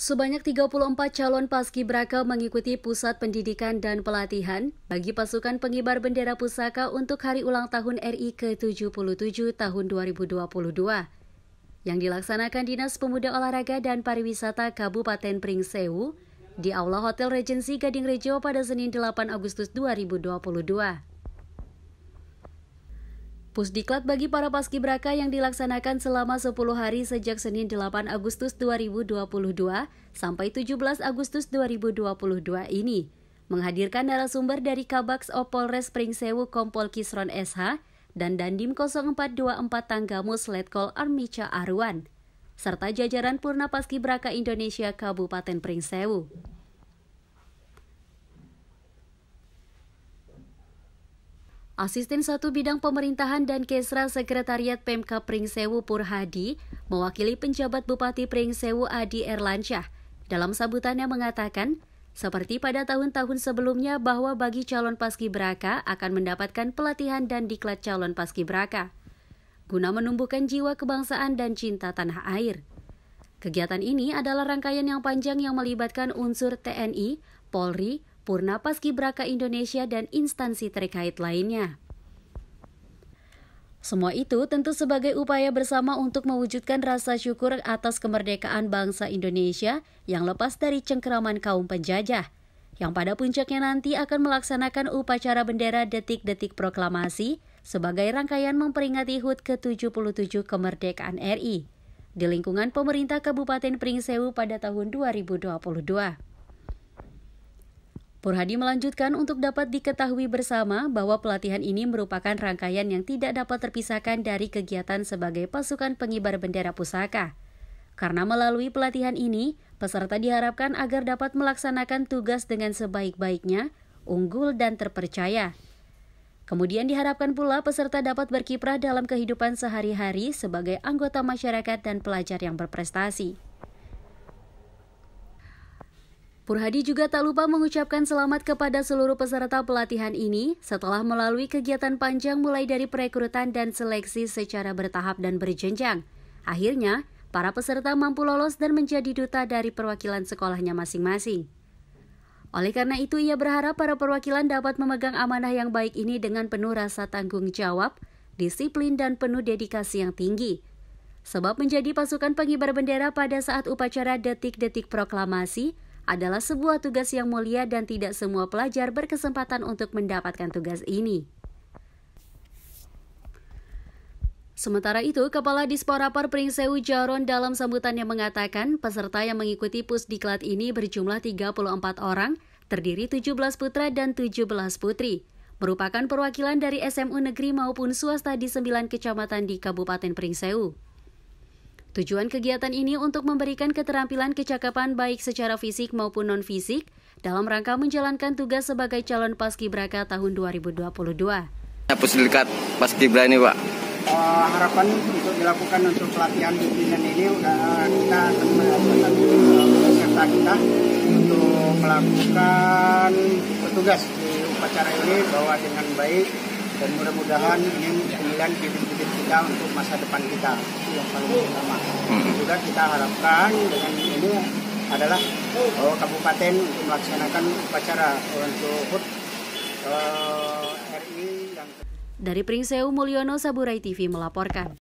Sebanyak 34 calon paskibraka mengikuti Pusat Pendidikan dan Pelatihan bagi pasukan pengibar bendera pusaka untuk hari ulang tahun RI ke-77 tahun 2022 yang dilaksanakan Dinas Pemuda Olahraga dan Pariwisata Kabupaten Pringsewu di Aula Hotel Regency Gading Rejo pada Senin 8 Agustus 2022. Pusdiklat bagi para paskibraka yang dilaksanakan selama 10 hari sejak Senin 8 Agustus 2022 sampai 17 Agustus 2022 ini menghadirkan narasumber dari Kabaks Opolres Pringsewu Kompol Kisron SH dan Dandim 0424 Tanggamus Letkol Armica Arwan serta jajaran Purna Paskibraka Indonesia Kabupaten Pringsewu. Asisten Satu Bidang Pemerintahan dan Kesra Sekretariat Pemka Pringsewu Purhadi mewakili penjabat Bupati Pringsewu Adi Erlancah dalam sambutannya mengatakan, seperti pada tahun-tahun sebelumnya bahwa bagi calon paskibraka akan mendapatkan pelatihan dan diklat calon paskibraka guna menumbuhkan jiwa kebangsaan dan cinta tanah air. Kegiatan ini adalah rangkaian yang panjang yang melibatkan unsur TNI, Polri, Purna Paskibraka Indonesia dan instansi terkait lainnya. Semua itu tentu sebagai upaya bersama untuk mewujudkan rasa syukur atas kemerdekaan bangsa Indonesia yang lepas dari cengkeraman kaum penjajah, yang pada puncaknya nanti akan melaksanakan upacara bendera detik-detik proklamasi sebagai rangkaian memperingati HUT ke-77 kemerdekaan RI di lingkungan pemerintah Kabupaten Pringsewu pada tahun 2022. Purhadi melanjutkan untuk dapat diketahui bersama bahwa pelatihan ini merupakan rangkaian yang tidak dapat terpisahkan dari kegiatan sebagai pasukan pengibar bendera pusaka. Karena melalui pelatihan ini, peserta diharapkan agar dapat melaksanakan tugas dengan sebaik-baiknya, unggul dan terpercaya. Kemudian diharapkan pula peserta dapat berkiprah dalam kehidupan sehari-hari sebagai anggota masyarakat dan pelajar yang berprestasi. Purhadi juga tak lupa mengucapkan selamat kepada seluruh peserta pelatihan ini setelah melalui kegiatan panjang mulai dari perekrutan dan seleksi secara bertahap dan berjenjang. Akhirnya, para peserta mampu lolos dan menjadi duta dari perwakilan sekolahnya masing-masing. Oleh karena itu, ia berharap para perwakilan dapat memegang amanah yang baik ini dengan penuh rasa tanggung jawab, disiplin, dan penuh dedikasi yang tinggi. Sebab menjadi pasukan pengibar bendera pada saat upacara detik-detik proklamasi – adalah sebuah tugas yang mulia dan tidak semua pelajar berkesempatan untuk mendapatkan tugas ini. Sementara itu, Kepala Disporapor Pringsewu Jaron dalam sambutannya mengatakan peserta yang mengikuti pusdiklat ini berjumlah 34 orang, terdiri 17 putra dan 17 putri. Merupakan perwakilan dari SMU negeri maupun swasta di 9 kecamatan di Kabupaten Pringsewu. Tujuan kegiatan ini untuk memberikan keterampilan kecakapan baik secara fisik maupun non-fisik dalam rangka menjalankan tugas sebagai calon paskibraka tahun 2022. Pusdilkat paskibra ini, Pak. Uh, harapan untuk dilakukan untuk pelatihan pimpinan ini udah eh, kita akan melakukan peserta kita untuk melakukan petugas di upacara ini bahwa dengan baik dan mudah-mudahan ini pemilihan bibit-bibit kita untuk masa depan kita itu yang paling utama hmm. juga kita harapkan dengan ini adalah oh, kabupaten untuk melaksanakan upacara untuk HUT uh, eh, RI yang dari Pringseu Mulyono Saburai TV melaporkan